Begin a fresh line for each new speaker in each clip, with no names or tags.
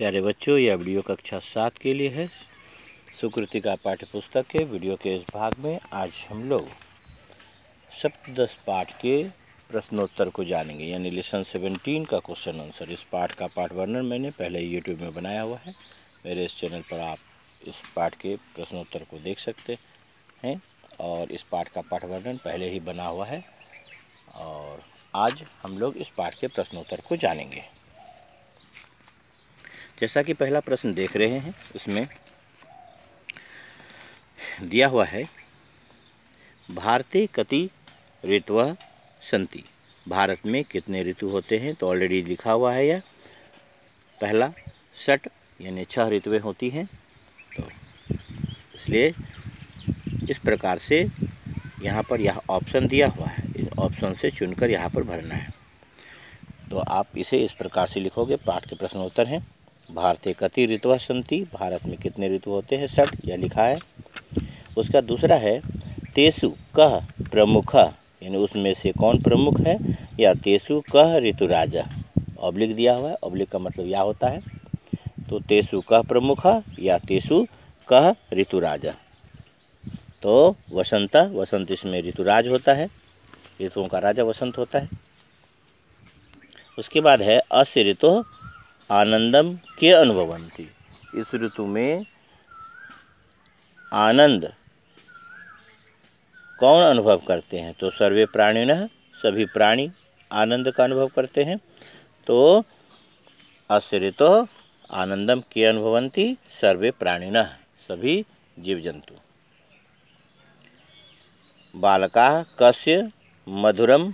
प्यारे बच्चों यह वीडियो कक्षा सात के लिए है सुकृति का पाठ्य पुस्तक के वीडियो के इस भाग में आज हम लोग सप्तश पाठ के प्रश्नोत्तर को जानेंगे यानी लेसन सेवनटीन का क्वेश्चन आंसर इस पाठ का पाठ वर्णन मैंने पहले यूट्यूब में बनाया हुआ है मेरे इस चैनल पर आप इस पाठ के प्रश्नोत्तर को देख सकते हैं और इस पाठ का पाठ वर्णन पहले ही बना हुआ है और आज हम लोग इस पाठ के प्रश्नोत्तर को जानेंगे जैसा कि पहला प्रश्न देख रहे हैं उसमें दिया हुआ है भारतीय कति ऋतु संति भारत में कितने ऋतु होते हैं तो ऑलरेडी लिखा हुआ है यह पहला सट यानी छह ऋतुएँ होती हैं तो इसलिए इस प्रकार से यहाँ पर यह ऑप्शन दिया हुआ है इस ऑप्शन से चुनकर यहाँ पर भरना है तो आप इसे इस प्रकार से लिखोगे पाठ के प्रश्नोत्तर हैं भारतीय कति ऋतु संति भारत में कितने ऋतु होते हैं सठ यह लिखा है उसका दूसरा है तेसु कह प्रमुख यानी उसमें से कौन प्रमुख है या तेसु कह ऋतुराजा ऑब्लिक दिया हुआ है ऑब्लिक का मतलब यह होता है तो तेसु कह प्रमुख या तेसु कह ऋतुराजा तो वसंत वसंत इसमें ऋतुराज होता है ऋतुओं का राजा वसंत होता है उसके बाद है अस ऋतु आनंदम के अनुभवंती इस ऋतु में आनंद कौन अनुभव करते हैं तो सर्वे प्राणी न सभी प्राणी आनंद का अनुभव करते हैं तो अश्रित आनंदम के अनुभवंती सर्वे न सभी जीव जंतु बालका कस्य मधुरम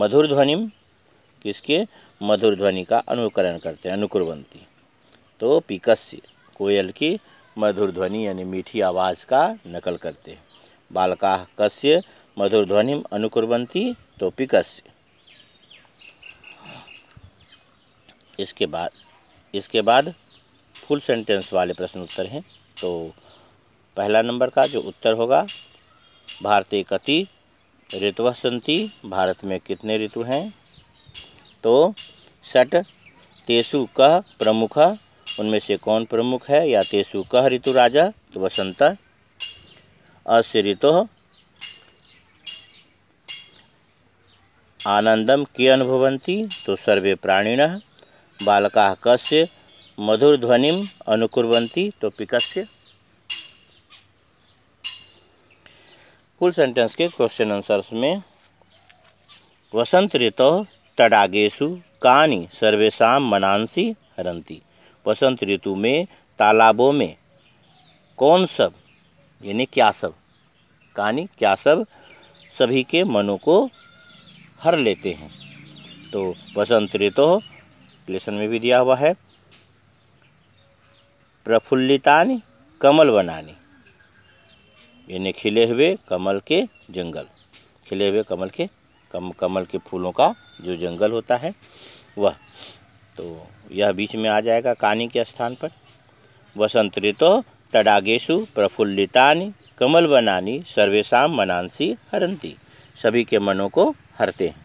मधुर ध्वनिम किसके मधुर ध्वनि का अनुकरण करते हैं अनुकुरवंती तो पिकस्य कोयल की मधुर ध्वनि यानी मीठी आवाज़ का नकल करते हैं बालका कस्य मधुर ध्वनि अनुकुरवंती तो पिकस्य इसके बाद इसके बाद फुल सेंटेंस वाले प्रश्न उत्तर हैं तो पहला नंबर का जो उत्तर होगा भारतीय कति ऋतु संति भारत में कितने ऋतु हैं तो सट तेसु कह प्रमुख उनमें से कौन प्रमुख है या तेसु कह ऋतु राजा तो वसंत अस ऋतु आनंदम के अनुभवंती तो सर्वे प्राणिण बालका कस्य मधुर ध्वनि अनुकुरवंती तो पिकस्य फुल सेंटेंस के क्वेश्चन आंसर्स में वसंत ऋतु तडागेशु कानी सर्वेशा मनांसी हरंती वसंत ऋतु में तालाबों में कौन सब यानी क्या सब कानी क्या सब सभी के मनों को हर लेते हैं तो वसंत ऋतु लेसन में भी दिया हुआ है प्रफुल्लितानी कमल बनानी यानी खिले हुए कमल के जंगल खिले हुए कमल के कम कमल के फूलों का जो जंगल होता है वह तो यह बीच में आ जाएगा कानी के स्थान पर वसंत ऋतु तड़ागेशु प्रफुल्लितानि कमल बनानी सर्वेशा मनांसी हरंती सभी के मनों को हरते हैं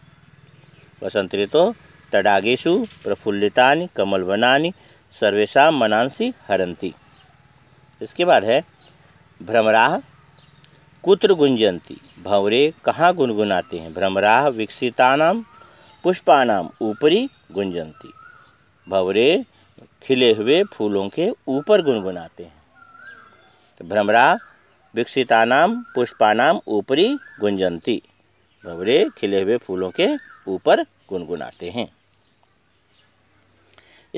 वसंत ऋतु तड़ागेशु प्रफुल्लितानि कमल बनानी सर्वेशा मनांसी हरंती इसके बाद है भ्रमराह कुत्र गुंजंती भंवरे कहाँ गुनगुनाते हैं भ्रमराह विकसितानाम नाम ऊपरी गुंजंती भंवरे खिले हुए फूलों के ऊपर गुनगुनाते हैं तो भ्रमराह विकसितानाम पुष्पाणाम ऊपरी गुंजंती भंवरे खिले हुए फूलों के ऊपर गुनगुनाते हैं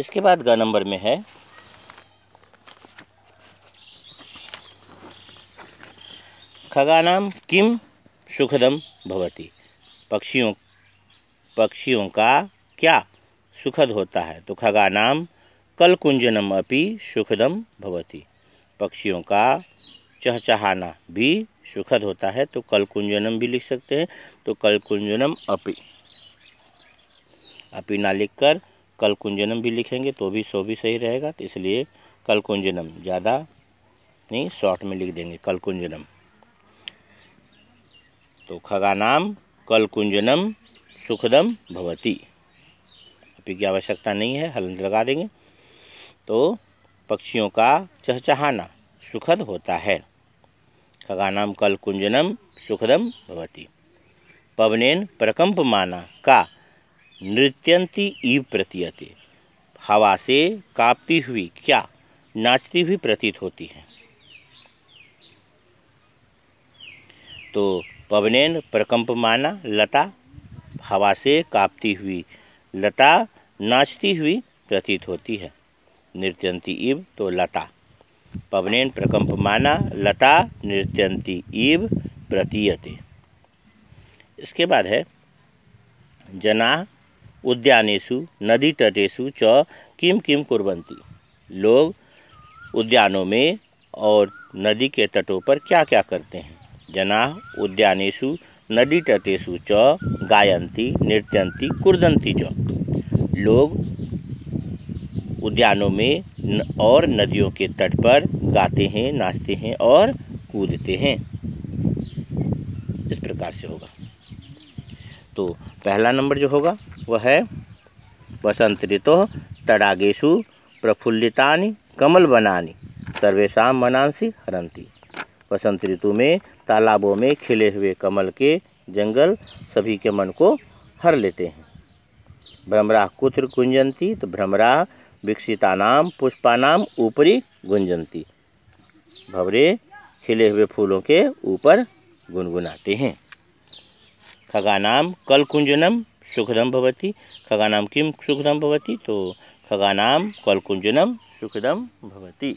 इसके बाद ग नंबर में है खगानाम किम सुखदम भवती पक्षियों पक्षियों का क्या सुखद होता है तो खगानाम कलकुंजनम अपि सुखदम भवती पक्षियों का चहचहाना भी सुखद होता है तो कलकुंजनम भी लिख सकते हैं तो कलकुंजनम अपि अपि ना लिख कर कलकुंजनम भी लिखेंगे तो भी सो भी सही रहेगा तो इसलिए कलकुंजनम ज़्यादा नहीं शॉर्ट में लिख देंगे कलकुंजनम तो खगानाम कलकुंजनम सुखदम भवती अभी की आवश्यकता नहीं है हलंत लगा देंगे तो पक्षियों का चहचहाना सुखद होता है खगानाम कलकुंजनम सुखदम भवती पवनेन प्रकंप माना का नृत्यंती ईव प्रतीयते हवा से कांपती हुई क्या नाचती हुई प्रतीत होती है तो पवनेन प्रकम्पमाना लता हवा से कांपती हुई लता नाचती हुई प्रतीत होती है नृत्यंती इव तो लता पवनेन माना लता नृत्यंती इव प्रतीयते इसके बाद है जना उद्यानेशु नदी तटेशु च किम किम कुरंती लोग उद्यानों में और नदी के तटों पर क्या क्या करते हैं जना उद्यानसु नदी च गायन्ति नृत्य कुर्दन्ति च लोग उद्यानों में न और नदियों के तट पर गाते हैं नाचते हैं और कूदते हैं इस प्रकार से होगा तो पहला नंबर जो होगा वह है वसंत ऋतु तड़ागेशु प्रफुल्लितानि कमल बनानी सर्वेशा मनांसी हरंती वसंत ऋतु में तालाबों में खिले हुए कमल के जंगल सभी के मन को हर लेते हैं भ्रमराह कुत्र गुंजंती तो भ्रमराह पुष्पा नाम ऊपरी गुंजंती भवरे खिले हुए फूलों के ऊपर गुनगुनाते हैं नाम कल कुंजनम सुखदम भवती नाम किम सुखदम भवती तो नाम कल कुंजनम सुखदम भवती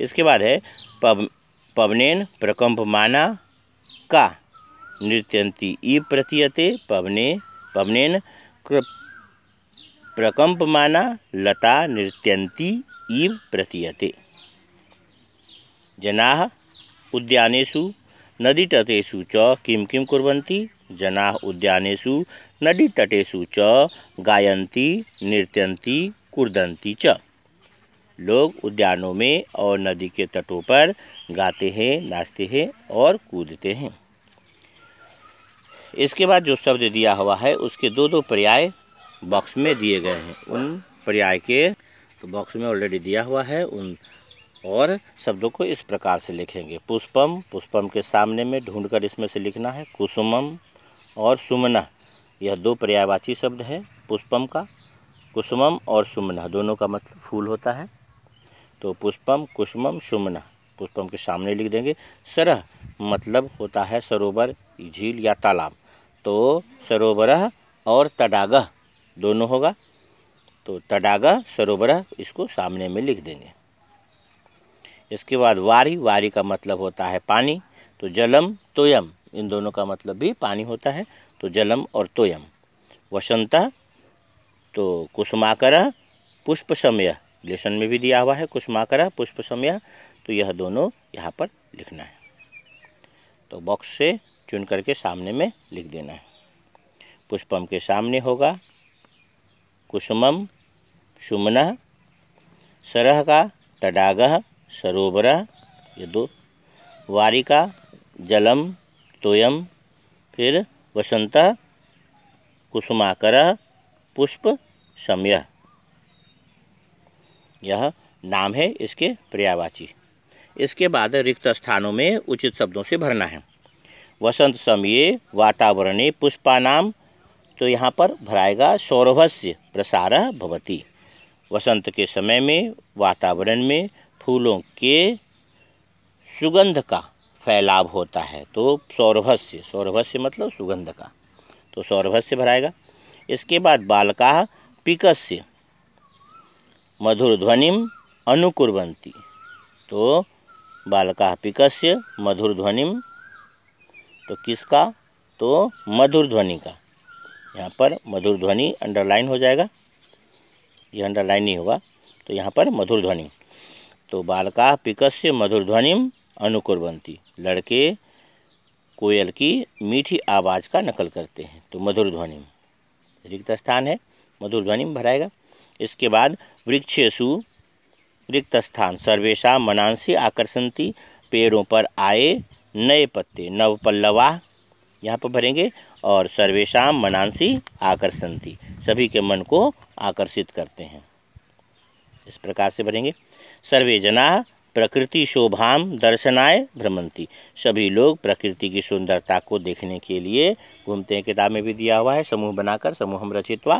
इसके बाद है पव पवनेन प्रकम्प माना का नृत्यंती ई प्रतीयते पवने पवनेन प्रकम्प माना लता नृत्यंती ई प्रतीयते जना नदी तटेशु च किम किम कुरंती जना नदी तटेशु च गायती नृत्यन्ति कूदती च लोग उद्यानों में और नदी के तटों पर गाते हैं नाचते हैं और कूदते हैं इसके बाद जो शब्द दिया हुआ है उसके दो दो पर्याय बॉक्स में दिए गए हैं उन पर्याय के तो बॉक्स में ऑलरेडी दिया हुआ है उन और शब्दों को इस प्रकार से लिखेंगे पुष्पम पुष्पम के सामने में ढूंढकर इसमें से लिखना है कुसुमम और सुमना यह दो पर्यायवाची शब्द है पुष्पम का कुसुमम और सुमना दोनों का मतलब फूल होता है तो पुष्पम कुष्मम सुमना पुष्पम के सामने लिख देंगे सरह मतलब होता है सरोवर झील या तालाब तो सरोवरह और तडागह दोनों होगा तो तडागह सरोवरह इसको सामने में लिख देंगे इसके बाद वारी वारी का मतलब होता है पानी तो जलम तोयम इन दोनों का मतलब भी पानी होता है तो जलम और तोयम वसंत तो कुसुमाकर पुष्प समय लेसन में भी दिया हुआ है कुछ माकरा पुष्प समय तो यह दोनों यहाँ पर लिखना है तो बॉक्स से चुन करके सामने में लिख देना है पुष्पम के सामने होगा कुसुमम सुमना सरह का तडागह सरोवर ये दो वारिका जलम तोयम फिर वसंत कुसुमाकर पुष्प समय यह नाम है इसके पर्यावाची इसके बाद रिक्त स्थानों में उचित शब्दों से भरना है वसंत समय वातावरणे नाम तो यहाँ पर भराएगा सौरभस्य प्रसार भवती वसंत के समय में वातावरण में फूलों के सुगंध का फैलाव होता है तो सौरभस्य सौरभस्य मतलब सुगंध का तो सौरभस्य भराएगा इसके बाद बालका पिकस्य मधुर ध्वनिम अनुकुर्वन्ति तो बालका पिकस्य मधुर ध्वनिम तो किसका तो मधुर ध्वनि का यहाँ पर मधुर ध्वनि अंडरलाइन हो जाएगा ये अंडरलाइन नहीं होगा तो यहाँ पर मधुर ध्वनि तो बालका पिकस्य मधुर ध्वनिम अनुकुर्वंती लड़के कोयल की मीठी आवाज़ का नकल करते हैं तो मधुर ध्वनिम रिक्त स्थान है मधुर ध्वनिम भराएगा इसके बाद वृक्षेशु रिक्त स्थान सर्वेशा मनांसी आकर्षंती पेड़ों पर आए नए पत्ते नव पल्लवा यहाँ पर भरेंगे और सर्वेशा मनांसी आकर्षंती सभी के मन को आकर्षित करते हैं इस प्रकार से भरेंगे सर्वे जना प्रकृति शोभाम दर्शनाय भ्रमंती सभी लोग प्रकृति की सुंदरता को देखने के लिए घूमते हैं किताब में भी दिया हुआ है समूह बनाकर समूह हम रचित्वा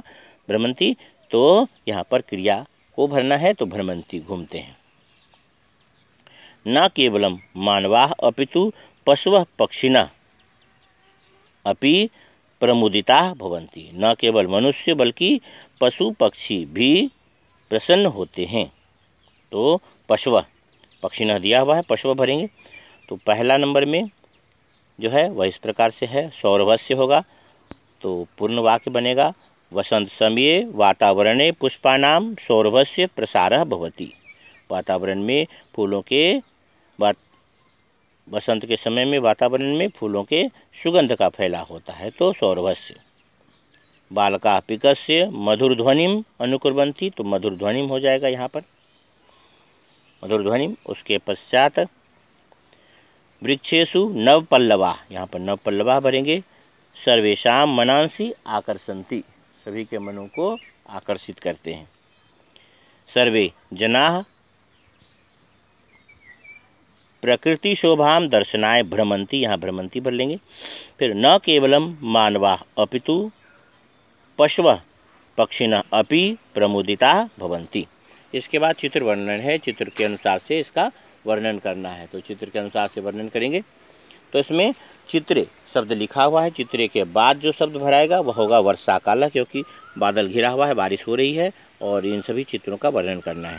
भ्रमंती तो यहाँ पर क्रिया को भरना है तो भ्रमंती घूमते हैं न केवलम मानवा अपितु पशु पक्षिना अपि प्रमुदिता भवंती न केवल मनुष्य बल्कि पशु पक्षी भी प्रसन्न होते हैं तो पशु पक्षी न दिया हुआ है पशु भरेंगे तो पहला नंबर में जो है वह इस प्रकार से है सौरभस्य होगा तो पूर्ण वाक्य बनेगा वसंत वसन्तसमये वातावरणे सौरभ से प्रसार भवति वातावरण में फूलों के वसंत के समय में वातावरण में फूलों के सुगंध का फैला होता है तो सौरभस्य बालका पिकस्य मधुर ध्वनिम अनुकुरबंती तो मधुर ध्वनिम हो जाएगा यहाँ पर मधुर ध्वनिम उसके पश्चात वृक्षेशु नव पल्लवा यहाँ पर नव पल्लवा भरेंगे सर्वेशा मनांसी आकर्षंती सभी के मनों को आकर्षित करते हैं सर्वे जना प्रकृति शोभाम दर्शनाय भ्रमंती यहाँ भ्रमंती भर लेंगे फिर न केवलम मानवा अपितु पशु पक्षिण अपि प्रमुदिता भवंती इसके बाद चित्र वर्णन है चित्र के अनुसार से इसका वर्णन करना है तो चित्र के अनुसार से वर्णन करेंगे तो इसमें चित्रे शब्द लिखा हुआ है चित्रे के बाद जो शब्द भराएगा वह होगा वर्षा काला क्योंकि बादल घिरा हुआ है बारिश हो रही है और इन सभी चित्रों का वर्णन करना है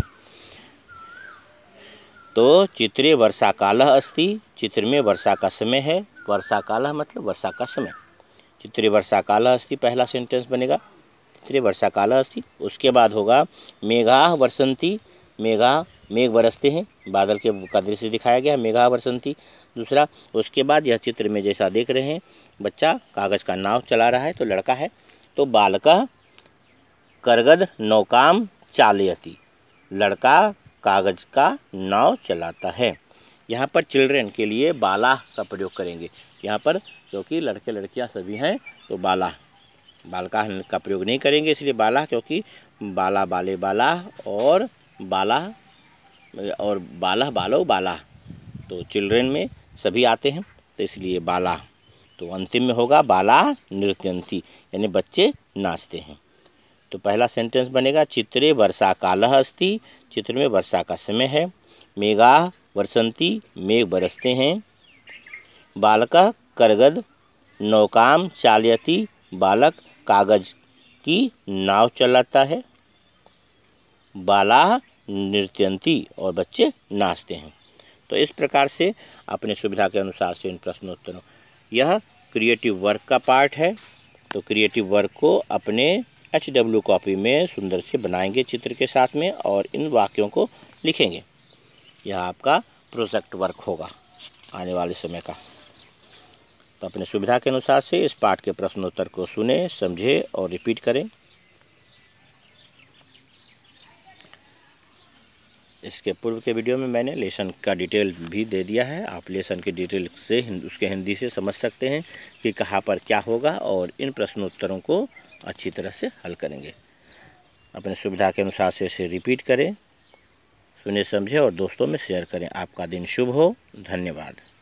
तो चित्रे वर्षा काल अस्थि चित्र में वर्षा का समय है वर्षा काल मतलब वर्षा का समय चित्रे वर्षा काल अस्थि पहला सेंटेंस बनेगा चित्रे वर्षा काल अस्थि उसके बाद होगा मेघा वर्षंती मेघा मेघ बरसते हैं बादल के का दृश्य दिखाया गया है मेघा वर्षंती दूसरा उसके बाद यह चित्र में जैसा देख रहे हैं बच्चा कागज़ का नाव चला रहा है तो लड़का है तो बालक करगद नौकाम चालयती लड़का कागज़ का नाव चलाता है यहाँ पर चिल्ड्रेन के लिए बाला का प्रयोग करेंगे यहाँ पर क्योंकि लड़के लड़कियाँ सभी हैं तो बाला बालका का प्रयोग नहीं करेंगे इसलिए बाला क्योंकि बाला बाले बाला और बाला और बाला बालो बाला तो चिल्ड्रेन में सभी आते हैं तो इसलिए बाला तो अंतिम में होगा बाला नृत्यंती यानी बच्चे नाचते हैं तो पहला सेंटेंस बनेगा चित्रे वर्षा काल अस्ति चित्र में वर्षा का समय है मेघा वर्षंती मेघ बरसते हैं बालक करगद नौकाम चालयती बालक कागज की नाव चलाता है बाला नृत्यंती और बच्चे नाचते हैं तो इस प्रकार से अपने सुविधा के अनुसार से इन प्रश्नोत्तरों यह क्रिएटिव वर्क का पार्ट है तो क्रिएटिव वर्क को अपने एच डब्ल्यू कॉपी में सुंदर से बनाएंगे चित्र के साथ में और इन वाक्यों को लिखेंगे यह आपका प्रोजेक्ट वर्क होगा आने वाले समय का तो अपने सुविधा के अनुसार से इस पाठ के प्रश्नोत्तर को सुने समझे और रिपीट करें इसके पूर्व के वीडियो में मैंने लेसन का डिटेल भी दे दिया है आप लेसन की डिटेल से उसके हिंदी से समझ सकते हैं कि कहाँ पर क्या होगा और इन प्रश्नोत्तरों को अच्छी तरह से हल करेंगे अपने सुविधा के अनुसार से इसे रिपीट करें सुने समझें और दोस्तों में शेयर करें आपका दिन शुभ हो धन्यवाद